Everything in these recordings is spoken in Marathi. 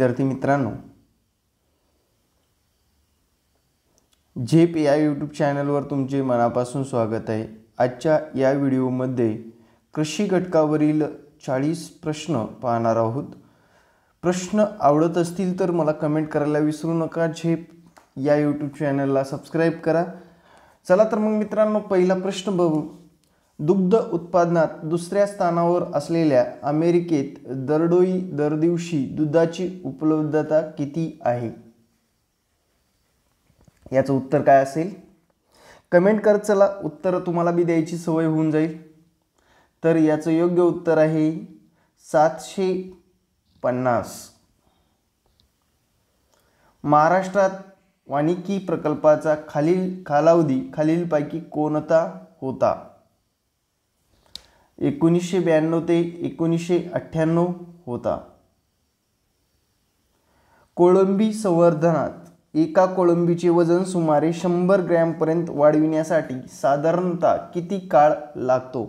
विद्यार्थी मित्रांनो झेप या यूट्यूब चॅनलवर तुमचे मनापासून स्वागत आहे आजच्या या व्हिडिओमध्ये कृषी घटकावरील चाळीस प्रश्न पाहणार आहोत प्रश्न आवडत असतील तर मला कमेंट करायला विसरू नका झेप या यूट्यूब चॅनलला सबस्क्राईब करा चला तर मग मित्रांनो पहिला प्रश्न बघू दुग्ध उत्पादनात दुसऱ्या स्थानावर असलेल्या अमेरिकेत दरडोई दरदिवशी दुधाची उपलब्धता किती आहे याचं उत्तर काय असेल कमेंट करत चला उत्तर तुम्हाला बी द्यायची सवय होऊन जाईल तर याचं योग्य उत्तर आहे सातशे पन्नास महाराष्ट्रात वानिकी प्रकल्पाचा खालील कालावधी खालीलपैकी कोणता होता एकोणीसशे ब्याण्णव ते एकोणीसशे अठ्ठ्याण्णव होता कोळंबी संवर्धनात एका कोळंबीचे वजन सुमारे शंभर ग्रॅमपर्यंत वाढविण्यासाठी साधारणतः किती काळ लागतो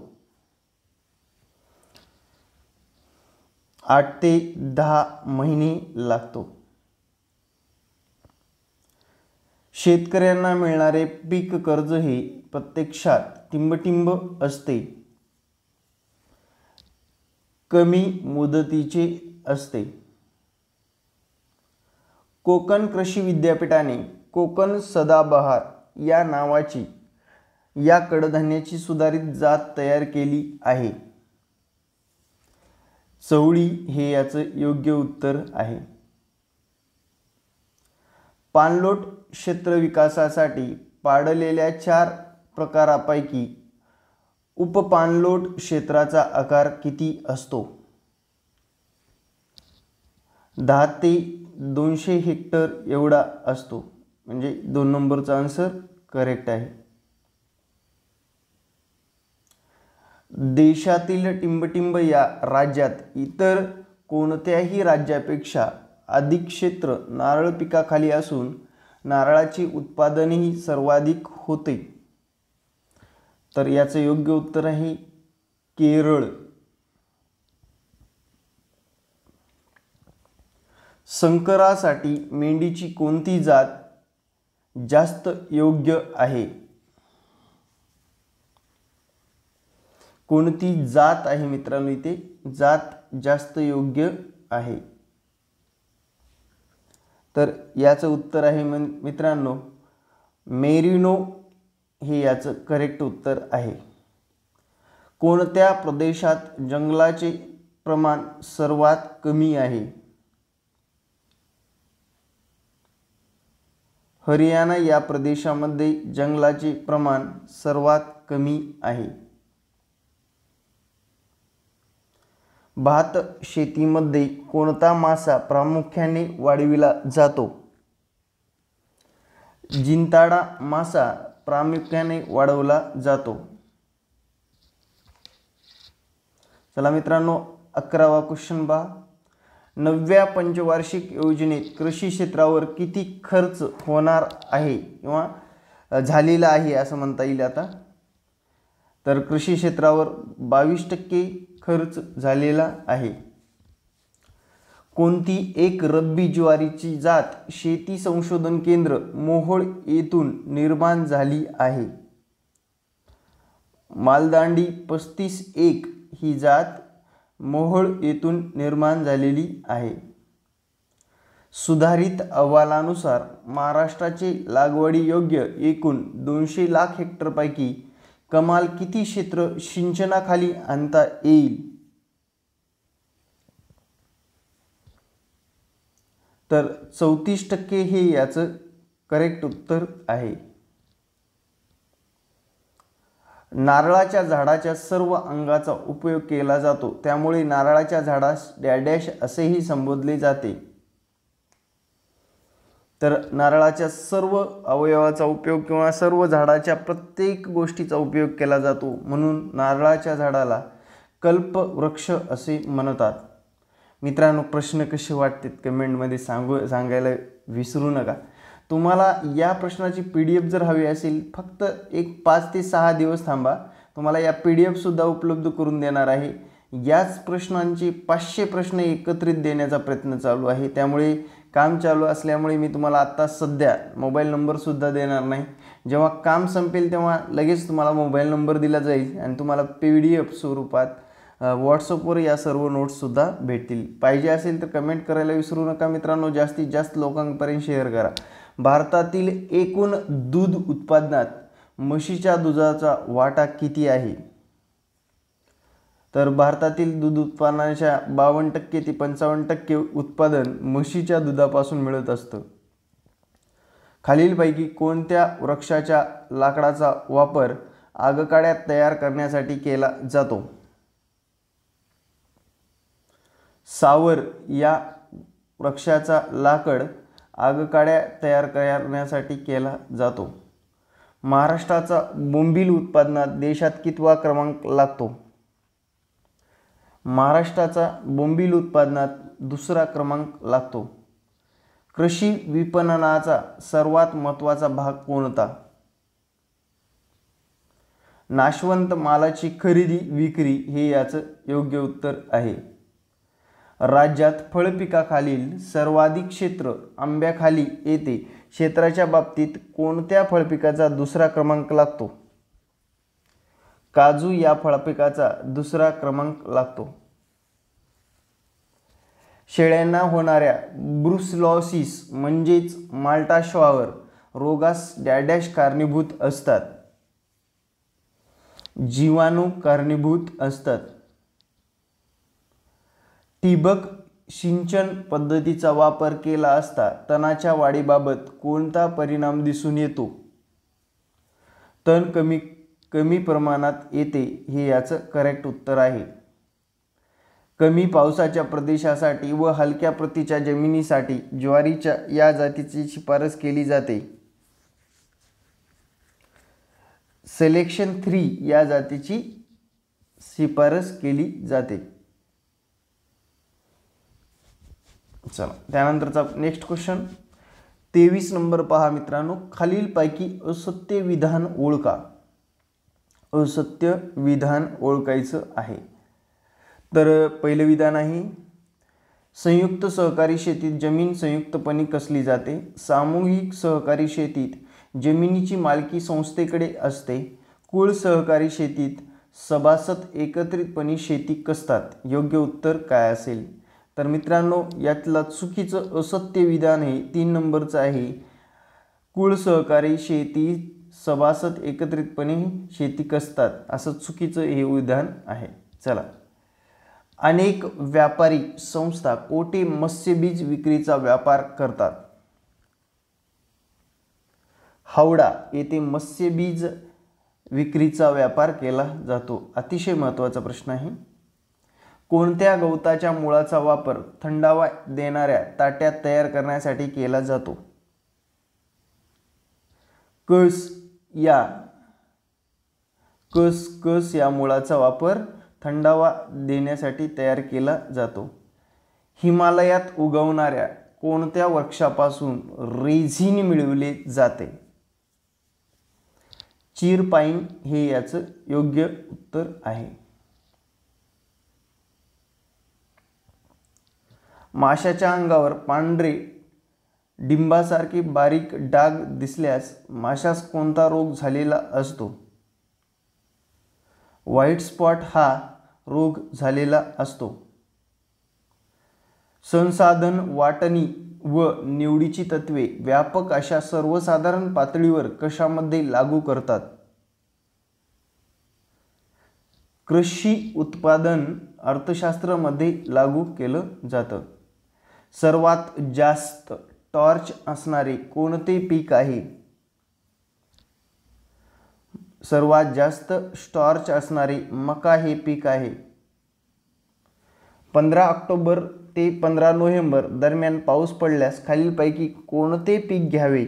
आठ ते दहा महिने लागतो शेतकऱ्यांना मिळणारे पीक कर्ज हे प्रत्यक्षात टिंबटिंब असते कमी मुदतीचे असते कोकण कृषी विद्यापीठाने कोकण सदाबहार या नावाची या कडधान्याची सुधारित जात तयार केली आहे चवळी हे याचं योग्य उत्तर आहे पाणलोट क्षेत्र विकासासाठी पाडलेल्या चार प्रकारापैकी उपपानलोट क्षेत्राचा आकार किती असतो दहा ते दोनशे हेक्टर एवढा असतो म्हणजे दोन नंबरचा आन्सर करेक्ट आहे देशातील टिंबटिंब या राज्यात इतर कोणत्याही राज्यापेक्षा अधिक क्षेत्र नारळ पिकाखाली असून नारळाची उत्पादनही सर्वाधिक होते तर याचं योग्य उत्तर आहे केरळ संकरासाठी मेंढीची कोणती जात जास्त योग्य आहे कोणती जात आहे मित्रांनो इथे जात जास्त योग्य आहे तर याचं उत्तर आहे मित्रांनो मेरिनो हे याचं करेक्ट उत्तर आहे कोणत्या प्रदेशात जंगलाचे प्रमाण सर्वात कमी आहे हरियाणा या प्रदेशामध्ये जंगलाचे प्रमाण सर्वात कमी आहे भात शेतीमध्ये कोणता मासा प्रामुख्याने वाढविला जातो जिंताडा मासा प्रामुख्याने वाढवला जातो चला मित्रांनो अकरावा क्वेश्चन बा नवव्या पंचवार्षिक योजनेत कृषी क्षेत्रावर किती खर्च होणार आहे किंवा झालेला आहे असं म्हणता येईल आता तर कृषी क्षेत्रावर बावीस टक्के खर्च झालेला आहे कोणती एक रब्बी ज्वारीची जात शेती संशोधन केंद्र मोहोळ येथून निर्माण झाली आहे मालदांडी पस्तीस एक ही जात मोहोळ येथून निर्माण झालेली आहे सुधारित अहवालानुसार महाराष्ट्राचे लागवडी योग्य एकूण दोनशे लाख हेक्टरपैकी कमाल किती क्षेत्र सिंचनाखाली आणता येईल तर चौतीस टक्के हे याचं करेक्ट उत्तर आहे नारळाच्या झाडाच्या सर्व अंगाचा उपयोग केला जातो त्यामुळे नारळाच्या झाडास डॅडॅश असेही संबोधले जाते तर नारळाच्या सर्व अवयवाचा उपयोग किंवा सर्व झाडाच्या प्रत्येक गोष्टीचा उपयोग केला जातो म्हणून नारळाच्या झाडाला कल्पवृक्ष असे म्हणतात मित्रांनो प्रश्न कसे वाटतात कमेंटमध्ये सांगू सांगायला विसरू नका तुम्हाला या प्रश्नाची पी डी एफ जर हवी असेल फक्त एक पाच ते सहा दिवस थांबा तुम्हाला या पी डी एफसुद्धा उपलब्ध करून देणार आहे याच प्रश्नांचे पाचशे प्रश्न एकत्रित देण्याचा प्रयत्न चालू आहे त्यामुळे काम चालू असल्यामुळे मी तुम्हाला आत्ता सध्या मोबाईल नंबरसुद्धा देणार नाही जेव्हा काम संपेल तेव्हा लगेच तुम्हाला मोबाईल नंबर दिला जाईल आणि तुम्हाला पी डी एफ स्वरूपात व्हॉट्सअपवर या सर्व नोट्ससुद्धा भेटतील पाहिजे असेल तर कमेंट करायला विसरू नका मित्रांनो जास्तीत जास्त लोकांपर्यंत शेअर करा भारतातील एकूण दूध उत्पादनात म्हशीच्या दुधाचा वाटा किती आहे तर भारतातील दूध उत्पादनाच्या बावन्न टक्के ते पंचावन्न टक्के उत्पादन म्हशीच्या दुधापासून मिळत असतं खालीलपैकी कोणत्या वृक्षाच्या लाकडाचा वापर आगकाड्यात तयार करण्यासाठी केला जातो सावर या वृक्षाचा लाकड आगकाड्या तयार करण्यासाठी केला जातो महाराष्ट्राचा बोंबील उत्पादनात देशात कितवा क्रमांक लागतो महाराष्ट्राचा बोंबील उत्पादनात दुसरा क्रमांक लागतो कृषी विपणनाचा सर्वात महत्त्वाचा भाग कोणता नाशवंत मालाची खरेदी विक्री हे याचं योग्य उत्तर आहे राज्यात फळपिकाखालील सर्वाधिक क्षेत्र आंब्याखाली येते क्षेत्राच्या बाबतीत कोणत्या फळपिकाचा दुसरा क्रमांक लागतो काजू या फळपिकाचा दुसरा क्रमांक लागतो शेळ्यांना होणाऱ्या ब्रुसलॉसिस म्हणजेच माल्टाशॉवर रोगास डॅडॅश कारणीभूत असतात जीवाणू कारणीभूत असतात ठिबक सिंचन पद्धतीचा वापर केला असता तणाच्या वाढीबाबत कोणता परिणाम दिसून येतो तण कमी कमी प्रमाणात येते हे याचं करेक्ट उत्तर आहे कमी पावसाच्या प्रदेशासाठी व हलक्या प्रतीच्या जमिनीसाठी ज्वारीच्या या जातीची शिफारस केली जाते सिलेक्शन थ्री या जातीची शिफारस केली जाते चला त्यानंतरचा नेक्स्ट क्वेश्चन तेवीस नंबर पहा मित्रांनो खालीलपैकी असत्य विधान ओळखा असत्य विधान ओळखायचं आहे तर पहिलं विधान आहे संयुक्त सहकारी शेतीत जमीन संयुक्तपणे कसली जाते सामूहिक सहकारी शेतीत जमिनीची मालकी संस्थेकडे असते कुळ सहकारी शेतीत सभासद एकत्रितपणे शेती कसतात योग्य उत्तर काय असेल तर मित्रांनो यातला चुकीचं असत्य विधान हे तीन नंबरचं आहे कुळ सहकारी शेती सभासद एकत्रितपणे शेती कसतात असं चुकीचं हे विधान आहे चला अनेक व्यापारी संस्था कोटी मत्स्यबीज विक्रीचा व्यापार करतात हावडा येथे मत्स्यबीज विक्रीचा व्यापार केला जातो अतिशय महत्त्वाचा प्रश्न आहे कोणत्या गवताच्या मुळाचा वापर थंडावा देणाऱ्या ताट्यात तयार करण्यासाठी केला जातो कस या कस कस या मुळाचा वापर थंडावा देण्यासाठी तयार केला जातो हिमालयात उगवणाऱ्या कोणत्या वृक्षापासून रेझिन मिळवले जाते चीरपाईन हे याचं योग्य उत्तर आहे माशाच्या अंगावर पांढरे डिंबासारखी बारीक डाग दिसल्यास माशास कोणता रोग झालेला असतो व्हाईट स्पॉट हा रोग झालेला असतो संसाधन वाटणी व निवडीची तत्वे व्यापक अशा सर्वसाधारण पातळीवर कशामध्ये लागू करतात कृषी उत्पादन अर्थशास्त्रामध्ये लागू केलं जातं सर्वात जास्त टॉर्च असणारे कोणते पीक आहे सर्वात जास्त स्टॉर्च असणारे मका हे पीक आहे पंधरा ऑक्टोबर ते पंधरा नोव्हेंबर दरम्यान पाऊस पडल्यास खालीलपैकी कोणते पीक घ्यावे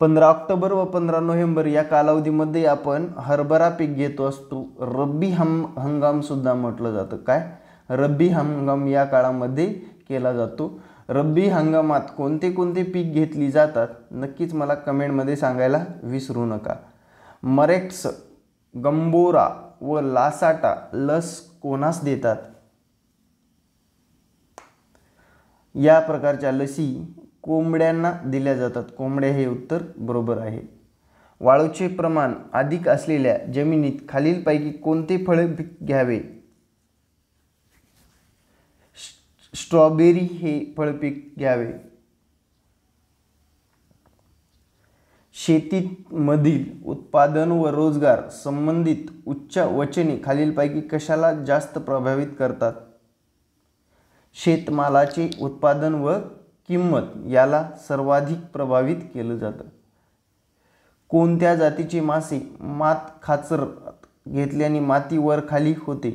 पंधरा ऑक्टोबर व पंधरा नोव्हेंबर या कालावधीमध्ये आपण हरभरा पीक घेतो असतो रब्बी हम सुद्धा म्हटलं जातं काय रब्बी हंगाम या काळामध्ये केला जातो रब्बी हंगामात कोणते कोणते पीक घेतली जातात नक्कीच मला कमेंटमध्ये सांगायला विसरू नका मरेक्स गंबोरा व लासाटा लस कोणास देतात या प्रकारच्या लसी कोंबड्यांना दिल्या जातात कोंबड्या हे उत्तर बरोबर आहे वाळूचे प्रमाण अधिक असलेल्या जमिनीत खालीलपैकी कोणते फळे घ्यावे स्ट्रॉबेरी हे फळपीक घ्यावे शेतीमधील उत्पादन व रोजगार संबंधित उच्च वचने खालीलपैकी कशाला जास्त प्रभावित करतात शेतमालाचे उत्पादन व किंमत याला सर्वाधिक प्रभावित केलं जातं कोणत्या जातीचे मासे मात खाचर घेतल्याने माती वर खाली होते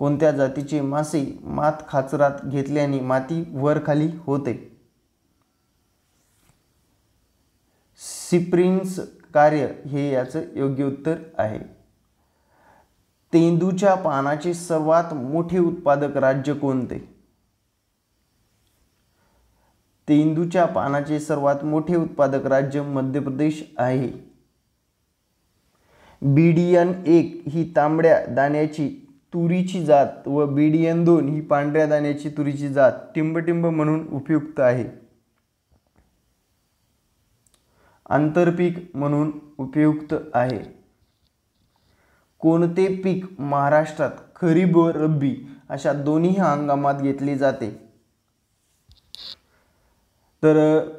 कोणत्या जातीचे मासे मात खाचरात घेतल्याने माती वर खाली होते सिप्रिन्स कार्य हे याचं योग्य उत्तर आहे तेंदूच्या पानाचे सर्वात मोठे उत्पादक राज्य कोणते तेंदूच्या पानाचे सर्वात मोठे उत्पादक राज्य मध्य प्रदेश आहे बीडीएन एक ही तांबड्या दाण्याची तुरीची जात व बीडीएन दोन ही पांढऱ्या दाण्याची तुरीची जात टिंबटिंब म्हणून उपयुक्त आहे आंतरपीक म्हणून उपयुक्त आहे कोणते पीक महाराष्ट्रात खरीब व रब्बी अशा दोन्ही हंगामात घेतले जाते तर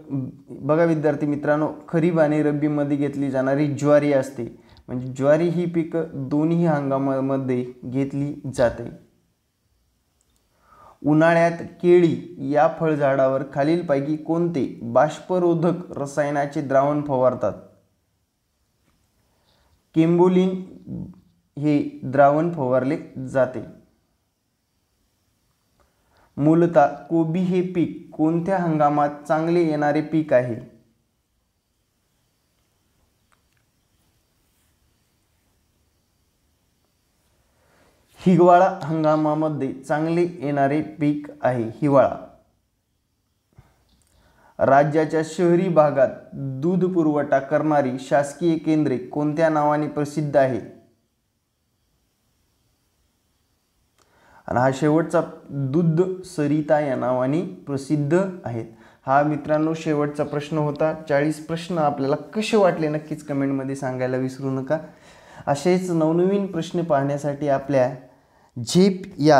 बघा विद्यार्थी मित्रांनो खरीब आणि रब्बीमध्ये घेतली जाणारी ज्वारी असते म्हणजे ज्वारी ही पिकं दोन्ही हंगामामध्ये घेतली जाते उन्हाळ्यात केळी या फळझाडावर खालीलपैकी कोणते बाष्परोधक रसायनाचे द्रावण फवारतात केंबोलिन हे द्रावण फवारले जाते मूलतः कोबी हे पीक कोणत्या हंगामात चांगले येणारे पीक आहे हिवाळा हंगामामध्ये चांगले येणारे पीक आहे हिवाळा राज्याच्या शहरी भागात दूध पुरवठा करणारी शासकीय केंद्रे कोणत्या नावाने प्रसिद्ध आहे आणि हा शेवटचा दूध सरिता या नावाने प्रसिद्ध आहेत हा मित्रांनो शेवटचा प्रश्न होता चाळीस प्रश्न आपल्याला कसे वाटले नक्कीच कमेंटमध्ये सांगायला विसरू नका असेच नवनवीन प्रश्न पाहण्यासाठी आपल्या झीप या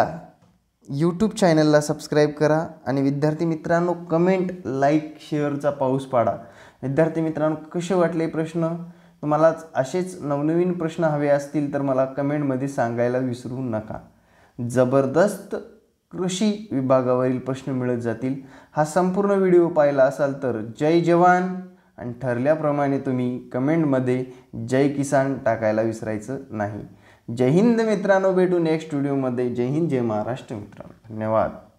यूट्यूब चॅनलला सबस्क्राईब करा आणि विद्यार्थी मित्रांनो कमेंट लाईक शेअरचा पाऊस पाडा विद्यार्थी मित्रांनो कसे वाटले प्रश्न तुम्हाला असेच नवनवीन प्रश्न हवे असतील तर मला कमेंटमध्ये सांगायला विसरू नका जबरदस्त कृषी विभागावरील प्रश्न मिळत जातील हा संपूर्ण व्हिडिओ पाहिला असाल तर जय जवान आणि ठरल्याप्रमाणे तुम्ही कमेंटमध्ये जय किसान टाकायला विसरायचं नाही जय हिंद मित्रांनो भेटू नेक्स्ट व्हिडिओमध्ये जय हिंद जय महाराष्ट्र मित्रांनो धन्यवाद